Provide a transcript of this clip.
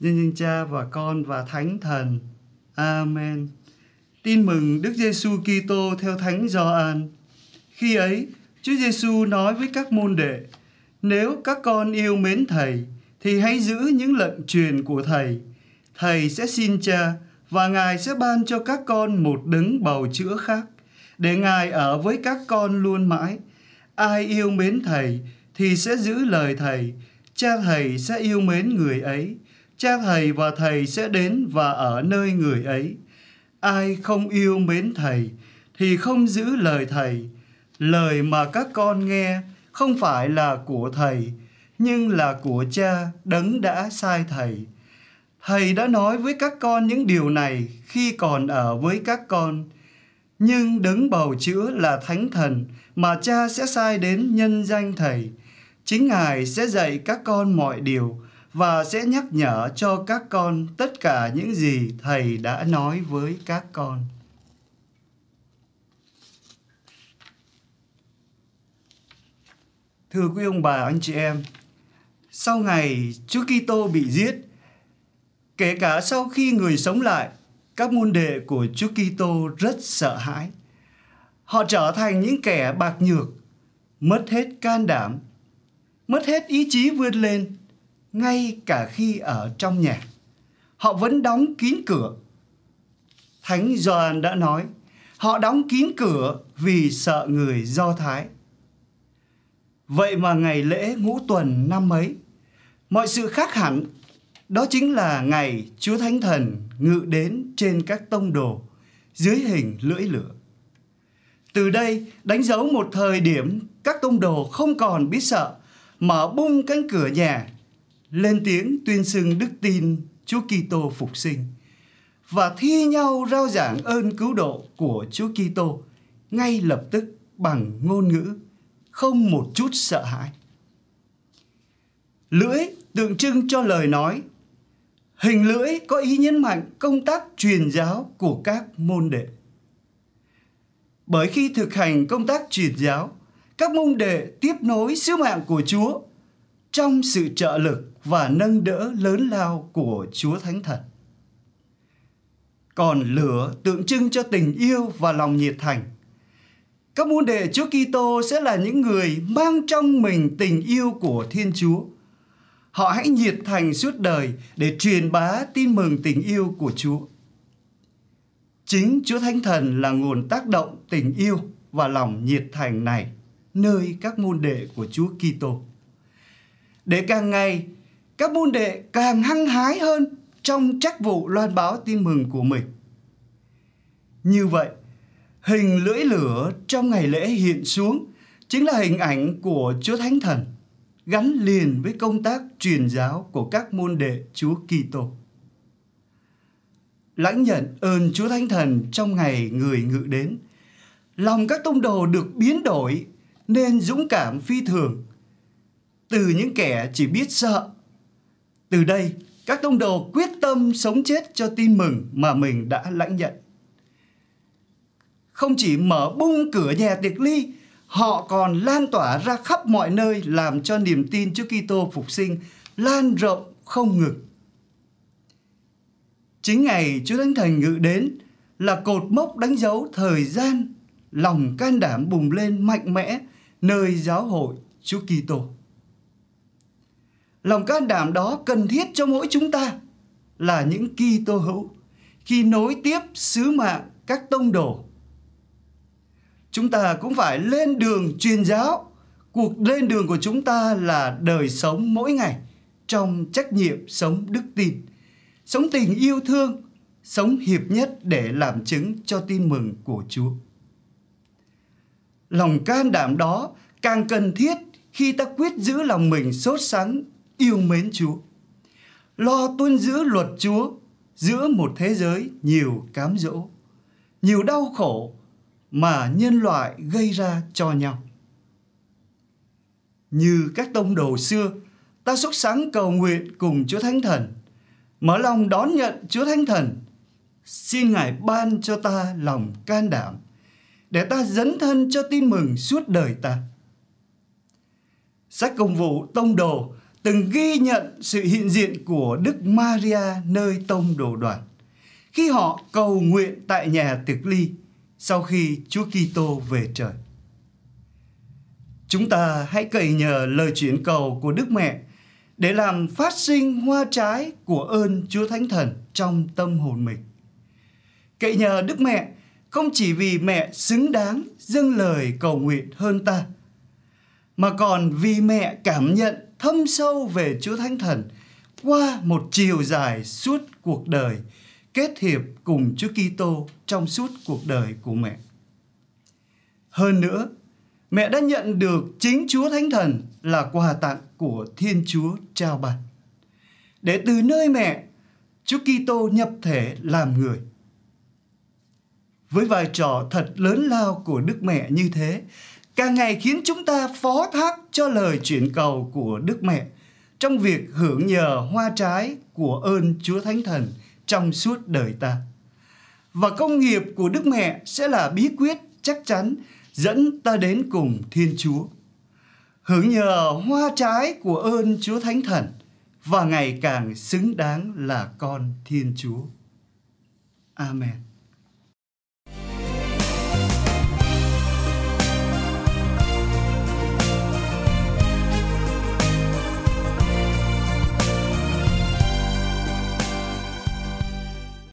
nhân danh Cha và Con và Thánh Thần. Amen. Tin mừng Đức Giêsu Kitô theo Thánh Gioan. Khi ấy, Chúa Giêsu nói với các môn đệ: Nếu các con yêu mến Thầy, thì hãy giữ những lệnh truyền của Thầy. Thầy sẽ xin Cha và Ngài sẽ ban cho các con một đấng bầu chữa khác, để Ngài ở với các con luôn mãi. Ai yêu mến Thầy thì sẽ giữ lời Thầy, Cha Thầy sẽ yêu mến người ấy cha thầy và thầy sẽ đến và ở nơi người ấy. Ai không yêu mến thầy thì không giữ lời thầy. Lời mà các con nghe không phải là của thầy, nhưng là của cha đấng đã sai thầy. Thầy đã nói với các con những điều này khi còn ở với các con. Nhưng đấng bầu chữa là thánh thần mà cha sẽ sai đến nhân danh thầy. Chính Ngài sẽ dạy các con mọi điều và sẽ nhắc nhở cho các con tất cả những gì thầy đã nói với các con. Thưa quý ông bà, anh chị em, sau ngày Chúa Kitô bị giết, kể cả sau khi người sống lại, các môn đệ của Chúa Kitô rất sợ hãi. Họ trở thành những kẻ bạc nhược, mất hết can đảm, mất hết ý chí vươn lên ngay cả khi ở trong nhà. Họ vẫn đóng kín cửa. Thánh Gioan đã nói, họ đóng kín cửa vì sợ người Do Thái. Vậy mà ngày lễ ngũ tuần năm ấy, mọi sự khác hẳn, đó chính là ngày Chúa Thánh Thần ngự đến trên các tông đồ dưới hình lưỡi lửa. Từ đây đánh dấu một thời điểm các tông đồ không còn biết sợ, mở bung cánh cửa nhà lên tiếng tuyên xưng đức tin Chúa Kitô phục sinh và thi nhau rao giảng ơn cứu độ của Chúa Kitô ngay lập tức bằng ngôn ngữ không một chút sợ hãi. Lưỡi tượng trưng cho lời nói. Hình lưỡi có ý nhấn mạnh công tác truyền giáo của các môn đệ. Bởi khi thực hành công tác truyền giáo, các môn đệ tiếp nối sứ mạng của Chúa trong sự trợ lực và nâng đỡ lớn lao của Chúa Thánh Thần. Còn lửa tượng trưng cho tình yêu và lòng nhiệt thành. Các môn đệ Chúa Kitô sẽ là những người mang trong mình tình yêu của Thiên Chúa. Họ hãy nhiệt thành suốt đời để truyền bá tin mừng tình yêu của Chúa. Chính Chúa Thánh Thần là nguồn tác động tình yêu và lòng nhiệt thành này nơi các môn đệ của Chúa Kitô. Để càng ngày các môn đệ càng hăng hái hơn trong trách vụ loan báo tin mừng của mình. Như vậy, hình lưỡi lửa trong ngày lễ hiện xuống chính là hình ảnh của Chúa Thánh Thần gắn liền với công tác truyền giáo của các môn đệ Chúa Kitô. Lãnh nhận ơn Chúa Thánh Thần trong ngày người ngự đến, lòng các tông đồ được biến đổi nên dũng cảm phi thường. Từ những kẻ chỉ biết sợ từ đây, các tông đồ quyết tâm sống chết cho tin mừng mà mình đã lãnh nhận. Không chỉ mở bung cửa nhà tiệc ly, họ còn lan tỏa ra khắp mọi nơi làm cho niềm tin Chúa Kitô phục sinh lan rộng không ngừng. Chính ngày Chúa Thánh Thần ngự đến là cột mốc đánh dấu thời gian lòng can đảm bùng lên mạnh mẽ nơi giáo hội Chúa Kitô. Lòng can đảm đó cần thiết cho mỗi chúng ta là những kỳ tô hữu khi nối tiếp sứ mạng các tông đồ. Chúng ta cũng phải lên đường truyền giáo. Cuộc lên đường của chúng ta là đời sống mỗi ngày trong trách nhiệm sống đức tin, sống tình yêu thương, sống hiệp nhất để làm chứng cho tin mừng của Chúa. Lòng can đảm đó càng cần thiết khi ta quyết giữ lòng mình sốt sắng yêu mến Chúa. Lo tuân giữ luật Chúa giữa một thế giới nhiều cám dỗ, nhiều đau khổ mà nhân loại gây ra cho nhau. Như các tông đồ xưa, ta xuất sáng cầu nguyện cùng Chúa Thánh Thần, mở lòng đón nhận Chúa Thánh Thần. Xin Ngài ban cho ta lòng can đảm, để ta dấn thân cho tin mừng suốt đời ta. Sách công vụ tông đồ từng ghi nhận sự hiện diện của Đức Maria nơi tông đồ đoàn. Khi họ cầu nguyện tại nhà tiệc ly sau khi Chúa Kitô về trời. Chúng ta hãy cậy nhờ lời chuyển cầu của Đức Mẹ để làm phát sinh hoa trái của ơn Chúa Thánh Thần trong tâm hồn mình. Cậy nhờ Đức Mẹ không chỉ vì mẹ xứng đáng dâng lời cầu nguyện hơn ta, mà còn vì mẹ cảm nhận thâm sâu về Chúa Thánh Thần qua một chiều dài suốt cuộc đời, kết hiệp cùng Chúa Kitô trong suốt cuộc đời của mẹ. Hơn nữa, mẹ đã nhận được chính Chúa Thánh Thần là quà tặng của Thiên Chúa trao ban. Để từ nơi mẹ, Chúa Kitô nhập thể làm người. Với vai trò thật lớn lao của Đức Mẹ như thế, càng ngày khiến chúng ta phó thác cho lời chuyển cầu của Đức Mẹ trong việc hưởng nhờ hoa trái của ơn Chúa Thánh Thần trong suốt đời ta. Và công nghiệp của Đức Mẹ sẽ là bí quyết chắc chắn dẫn ta đến cùng Thiên Chúa. Hưởng nhờ hoa trái của ơn Chúa Thánh Thần và ngày càng xứng đáng là con Thiên Chúa. Amen.